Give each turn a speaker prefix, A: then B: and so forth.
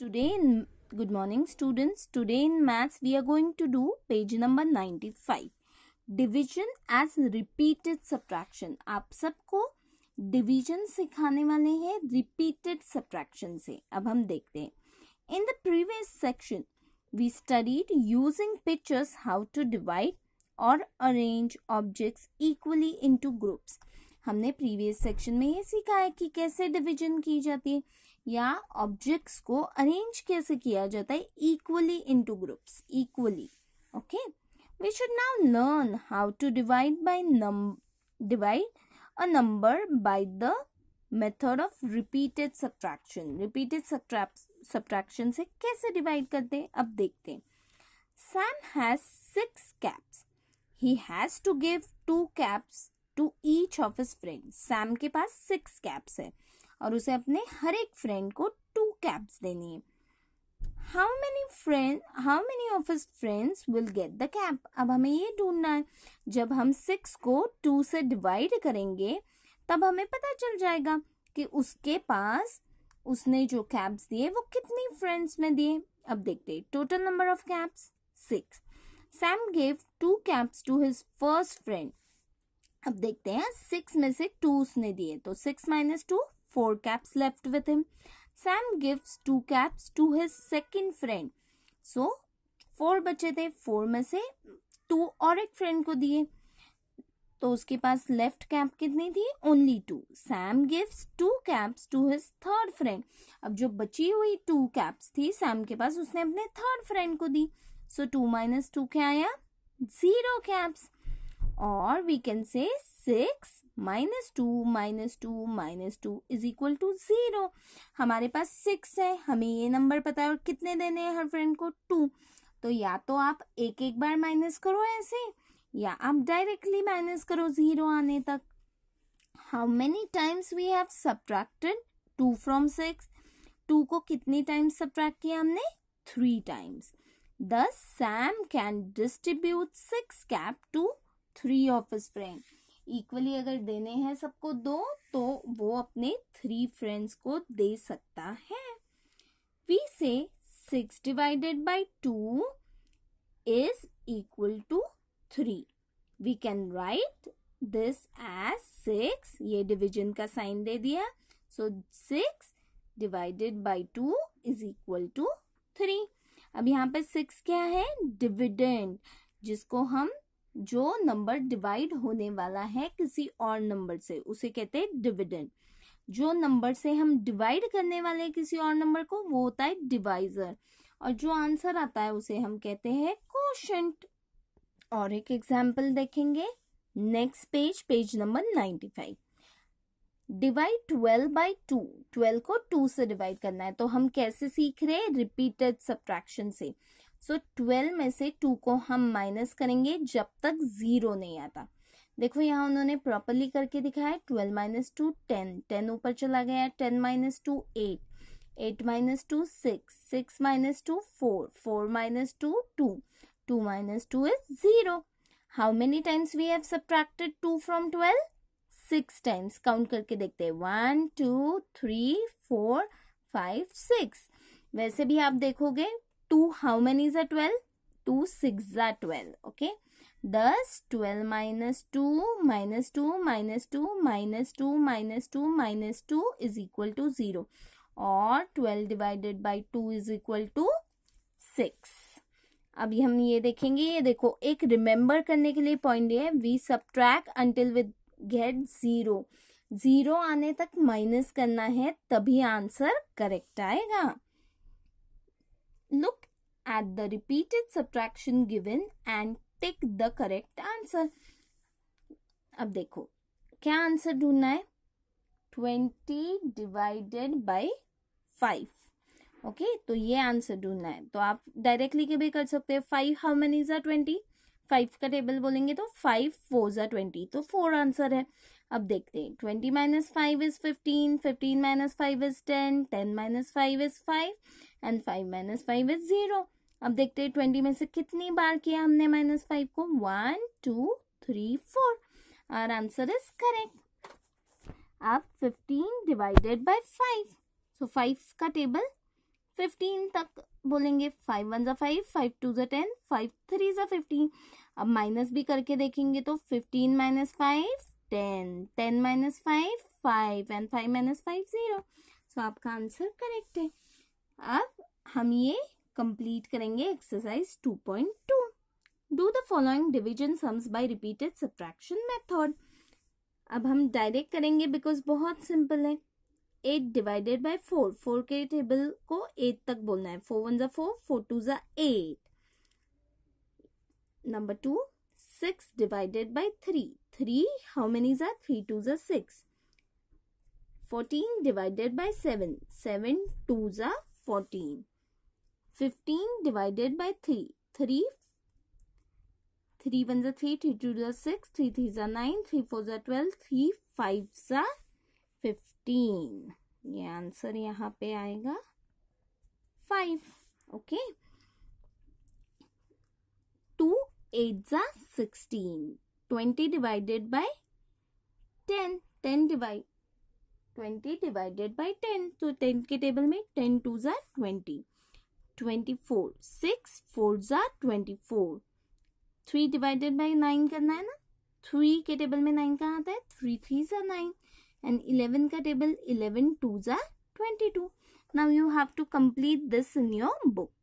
A: today in good morning students today in maths we are going to do page number 95 division as repeated subtraction आप सबको division सिखाने वाले हैं repeated subtraction से अब हम देखते हैं in the previous section we studied using pictures how to divide और arrange objects equally into groups हमने प्रीवियस सेक्शन में ये सीखा है कि कैसे डिवीजन की जाती है या ऑब्जेक्ट्स को अरेंज कैसे किया जाता है equally into groups equally okay we should now learn how to divide by num divide a number by the method of repeated subtraction repeated subtraction से कैसे डिवाइड करते हैं अब देखते हैं Sam has six caps he has to give two caps to each of his friend Sam के पास six caps है और उसे अपने हर एक फ्रेंड को टू कैप्स देनी है how many friend how many of his friends will get the cap अब हमें ये ढूंढना है जब हम सिक्स को टू से डिवाइड करेंगे तब हमें पता चल जाएगा कि उसके पास उसने जो कैप्स दिए वो कितनी फ्रेंड्स में दिए अब देखते हैं total number of caps six Sam gave two caps to his first friend अब देखते हैं सिक्स में से टू उसने दिए तो six minus two four caps left with him. Sam gives two caps to his second friend. So four बचे थे फोर में से टू और एक फ्रेंड को दिए तो उसके पास लेफ्ट कैप कितनी थी only two Sam gives two caps to his third friend अब जो बची हुई टू कैप्स थी सैम के पास उसने अपने थर्ड फ्रेंड को दी सो टू माइनस टू क्या आया zero caps or we can say 6 minus 2 minus 2 minus 2 is equal to 0. हमारे पास 6 है हमें ये नंबर पता है और कितने देने हैं हर फ्रेंड को 2. तो या तो आप एक एक बार माइनस करो ऐसे या आप डायरेक्टली माइनस करो जीरो आने तक how many times we have subtracted two from six two को कितनी टाइम्स सब्ट्रैक्ट किया हमने three times thus Sam can distribute six cap to three of his friend equally अगर देने हैं सबको दो तो वो अपने थ्री फ्रेंड्स को दे सकता है वी से six divided by two is equal to three we can write this as six ये डिविजन का साइन दे दिया so six divided by two is equal to three अब यहाँ पे सिक्स क्या है डिविडेंड जिसको हम जो नंबर डिवाइड होने वाला है किसी और नंबर से उसे कहते हैं डिविडेंड जो नंबर से हम डिवाइड करने वाले किसी और नंबर को वो होता है डिवाइजर और जो आंसर आता है उसे हम कहते हैं कोशंट और एक एग्जाम्पल देखेंगे next page page number ninety five divide twelve by two twelve को टू से डिवाइड करना है तो हम कैसे सीख रहे हैं रिपीटेड सब्ट्रैक्शन से सो ट्वेल्व में से टू को हम माइनस करेंगे जब तक ज़ीरो नहीं आता देखो यहाँ उन्होंने प्रॉपरली करके दिखाया twelve minus two ten ten ऊपर चला गया ten minus two eight eight minus two six six minus two four four minus two two two minus two is zero how many times we have subtracted two from twelve six times count करके देखते हैं one two three four five six वैसे भी आप देखोगे two how many is a twelve two six आ twelve okay दस twelve minus two minus two minus two minus two minus two minus two is equal to zero और twelve divided by two is equal to six अभी हम ये देखेंगे ये देखो एक रिमेम्बर करने के लिए पॉइंट है we subtract until with get zero zero आने तक माइनस करना है तभी आंसर करेक्ट आएगा look Add the repeated subtraction given and tick the correct answer अब देखो क्या आंसर ढूंढना है twenty divided by five okay तो ये आंसर ढूंढना है तो आप डायरेक्टली के भी कर सकते हैं five how many twenty five का टेबल बोलेंगे तो फाइव फोर ज़ा ट्वेंटी तो फोर आंसर है अब देखते हैं twenty minus five is fifteen fifteen minus five is ten ten minus five is five and five minus five is zero अब देखते हैं ट्वेंटी में से कितनी बार किया हमने माइनस फाइव को वन टू थ्री फोर और आंसर इज करेक्ट अब fifteen divided by five so five का टेबल फिफ्टीन तक बोलेंगे फाइव वन जो फाइव फाइव टू जो टेन फाइव थ्री जो फिफ्टीन अब माइनस भी करके देखेंगे तो fifteen minus five ten ten minus five five and five minus five zero so आपका आंसर करेक्ट है अब हम ये कंप्लीट करेंगे exercise two point two do the following division sums by repeated subtraction method अब हम डायरेक्ट करेंगे because बहुत सिंपल है eight divided by four four के टेबल को एट तक बोलना है फोर वन ज़ा फोर फोर टू ज़ा eight number two 6 divided by 3. 3, how many are 3 2s are 6. 14 divided by 7. 7 2s are 14. 15 divided by 3. 3 3 1s are 3, 3 2s are 6, 3 3s are 9, 3 4s are 12, 3 5s are 15. ये answer यहाँ पे आएगा 5. Okay okay? 2 8 जा 16. 20 divided by 10. 10 divide 20 divided by 10. तो 10 के table में 10 to जा 20. 24. 6 four जा 24. 3 divided by 9 करना है ना थ्री के टेबल में नाइन कहाँ आता है थ्री थ्री जा नाइन एंड इलेवन का टेबल इलेवन टू जा twenty two now you have to complete this in your book